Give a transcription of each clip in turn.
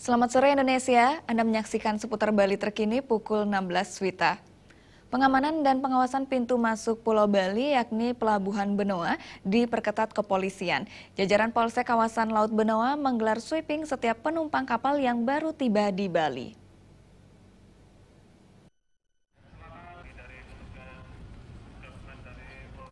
Selamat sore Indonesia, Anda menyaksikan seputar Bali terkini pukul 16 Wita. Pengamanan dan pengawasan pintu masuk Pulau Bali yakni Pelabuhan Benoa diperketat kepolisian. Jajaran Polsek Kawasan Laut Benoa menggelar sweeping setiap penumpang kapal yang baru tiba di Bali.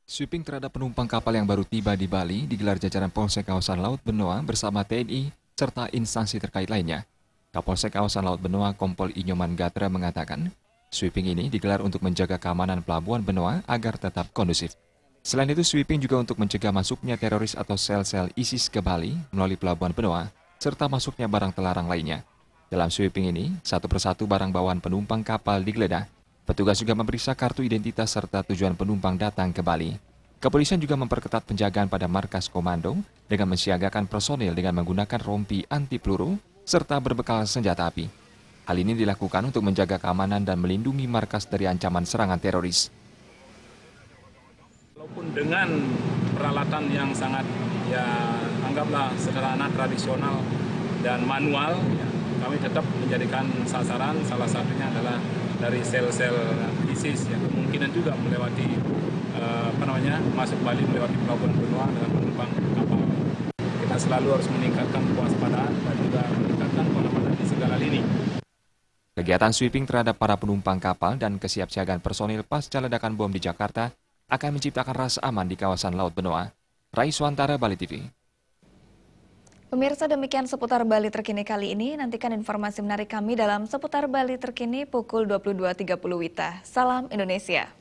Sweeping terhadap penumpang kapal yang baru tiba di Bali digelar jajaran Polsek Kawasan Laut Benoa bersama TNI, serta instansi terkait lainnya. Kapolsek Kawasan Laut Benoa Kompol Inyoman Gatra mengatakan, sweeping ini digelar untuk menjaga keamanan pelabuhan Benoa agar tetap kondusif. Selain itu, sweeping juga untuk mencegah masuknya teroris atau sel-sel ISIS ke Bali melalui pelabuhan Benoa, serta masuknya barang terlarang lainnya. Dalam sweeping ini, satu persatu barang bawaan penumpang kapal digeledah. Petugas juga memeriksa kartu identitas serta tujuan penumpang datang ke Bali. Kepolisian juga memperketat penjagaan pada markas komando dengan mensiagakan personil dengan menggunakan rompi anti peluru serta berbekal senjata api. Hal ini dilakukan untuk menjaga keamanan dan melindungi markas dari ancaman serangan teroris. Walaupun dengan peralatan yang sangat ya anggaplah sederhana tradisional dan manual, ya, kami tetap menjadikan sasaran salah satunya adalah dari sel-sel ISIS yang kemungkinan juga melewati Eh, apa namanya masuk Bali melewati pelabuhan Benoa dengan penumpang kapal. Kita selalu harus meningkatkan kewaspadaan dan juga meningkatkan pengamanan di segala lini. Kegiatan sweeping terhadap para penumpang kapal dan kesiapsiagaan personil pasca ledakan bom di Jakarta akan menciptakan rasa aman di kawasan Laut Benoa. Rai Suantara, Bali TV. Pemirsa demikian seputar Bali terkini kali ini. Nantikan informasi menarik kami dalam seputar Bali terkini pukul 22.30 Wita. Salam Indonesia.